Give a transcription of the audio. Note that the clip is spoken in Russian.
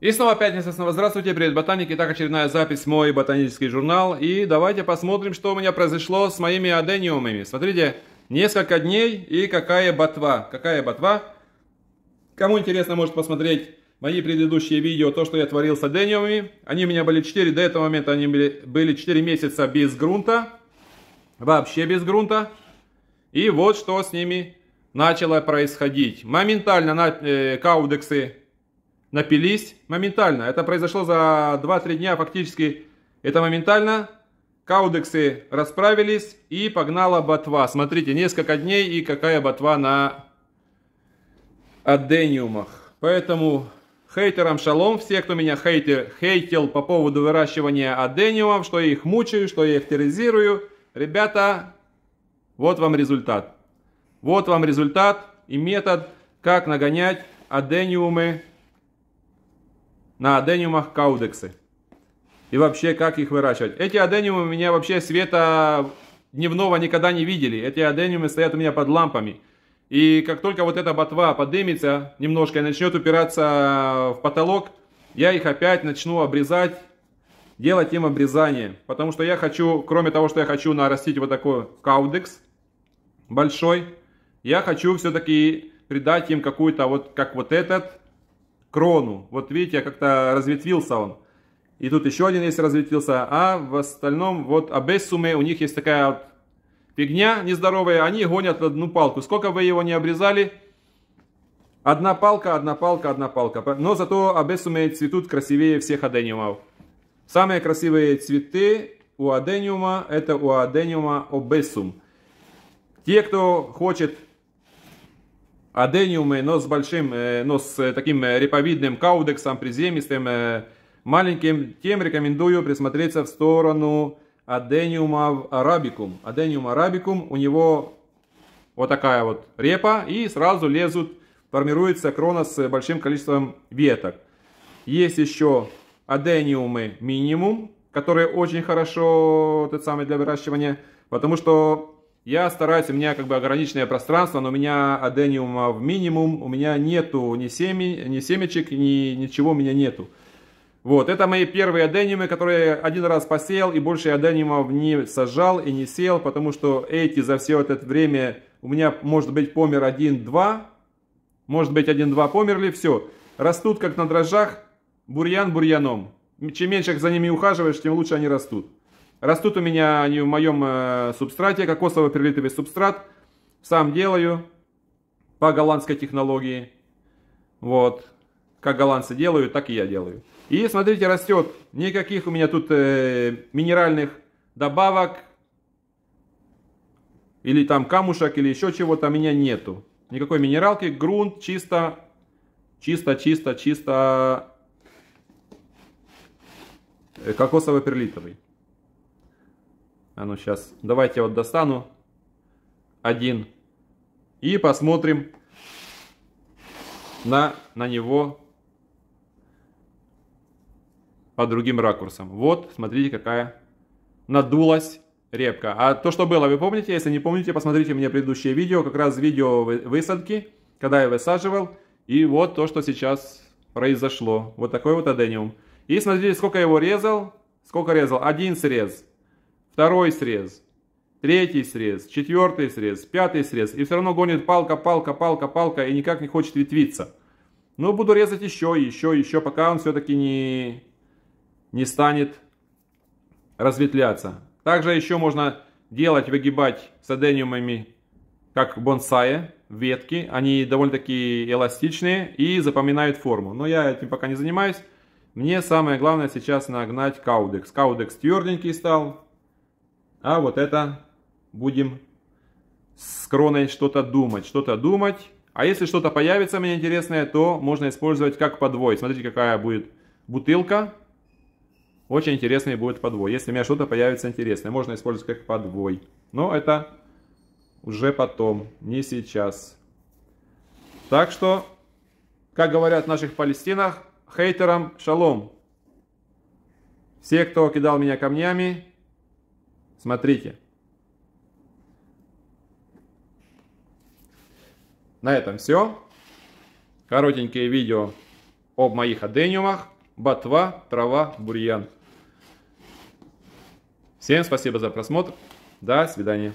И снова пятница, снова здравствуйте, привет, ботаники. Итак, очередная запись, мой ботанический журнал. И давайте посмотрим, что у меня произошло с моими адениумами. Смотрите, несколько дней и какая ботва. Какая ботва. Кому интересно, может посмотреть мои предыдущие видео, то, что я творил с адениумами. Они у меня были 4, до этого момента они были, были 4 месяца без грунта. Вообще без грунта. И вот что с ними начало происходить. Моментально на, э, каудексы напились моментально. Это произошло за 2-3 дня фактически. Это моментально. Каудексы расправились и погнала ботва. Смотрите, несколько дней и какая ботва на адениумах. Поэтому хейтерам шалом. Все, кто меня хейтер, хейтил по поводу выращивания адениумов, что я их мучаю, что я их терроризирую. Ребята, вот вам результат. Вот вам результат и метод, как нагонять адениумы на адениумах каудексы. И вообще, как их выращивать. Эти адениумы у меня вообще света дневного никогда не видели. Эти адениумы стоят у меня под лампами. И как только вот эта ботва поднимется немножко и начнет упираться в потолок, я их опять начну обрезать, делать им обрезание. Потому что я хочу, кроме того, что я хочу нарастить вот такой каудекс большой, я хочу все-таки придать им какую-то вот, как вот этот, крону. Вот видите, я как-то разветвился он. И тут еще один есть разветвился. А в остальном, вот Абессуме, у них есть такая вот фигня нездоровая. Они гонят одну палку. Сколько вы его не обрезали, одна палка, одна палка, одна палка. Но зато Абессуме цветут красивее всех адениумов. Самые красивые цветы у адениума, это у адениума обессум. Те, кто хочет адениумы, но с большим, э, но с э, таким э, реповидным каудексом, приземистым, маленьким. Тем рекомендую присмотреться в сторону адениума арабикум. Адениум арабикум, у него вот такая вот репа, и сразу лезут, формируется крона с большим количеством веток. Есть еще адениумы минимум, которые очень хорошо тот самый для выращивания, потому что я стараюсь, у меня как бы ограниченное пространство, но у меня адениума в минимум, у меня нету ни, семи, ни семечек, ни, ничего у меня нету. Вот, это мои первые адениумы, которые один раз посеял и больше аденимов не сажал и не сел, потому что эти за все это время у меня может быть помер 1-2, может быть 1-2 померли, все. Растут как на дрожжах, бурьян бурьяном. Чем меньше за ними ухаживаешь, тем лучше они растут. Растут у меня они в моем э, субстрате, кокосово-перлитовый субстрат. Сам делаю по голландской технологии. Вот. Как голландцы делают, так и я делаю. И смотрите, растет. Никаких у меня тут э, минеральных добавок. Или там камушек, или еще чего-то у меня нету. Никакой минералки. Грунт чисто, чисто, чисто, чисто э, кокосово-перлитовый. А ну сейчас, давайте вот достану один и посмотрим на, на него по другим ракурсам. Вот, смотрите, какая надулась репка. А то, что было, вы помните? Если не помните, посмотрите мне предыдущее видео, как раз видео высадки, когда я высаживал. И вот то, что сейчас произошло. Вот такой вот адениум. И смотрите, сколько я его резал. Сколько резал? Один срез второй срез, третий срез, четвертый срез, пятый срез, и все равно гонит палка, палка, палка, палка, и никак не хочет ветвиться. Ну, буду резать еще, еще, еще, пока он все-таки не, не станет разветвляться. Также еще можно делать, выгибать с адениумами, как бонсай, ветки. Они довольно-таки эластичные и запоминают форму. Но я этим пока не занимаюсь. Мне самое главное сейчас нагнать каудекс. Каудекс тверденький стал, а вот это будем с кроной что-то думать, что-то думать. А если что-то появится мне интересное, то можно использовать как подвой. Смотрите, какая будет бутылка. Очень интересный будет подвой. Если у меня что-то появится интересное, можно использовать как подвой. Но это уже потом, не сейчас. Так что, как говорят в наших Палестинах, хейтерам шалом. Все, кто кидал меня камнями, Смотрите. На этом все. Коротенькие видео об моих адениумах. Ботва, трава, бурьян. Всем спасибо за просмотр. До свидания.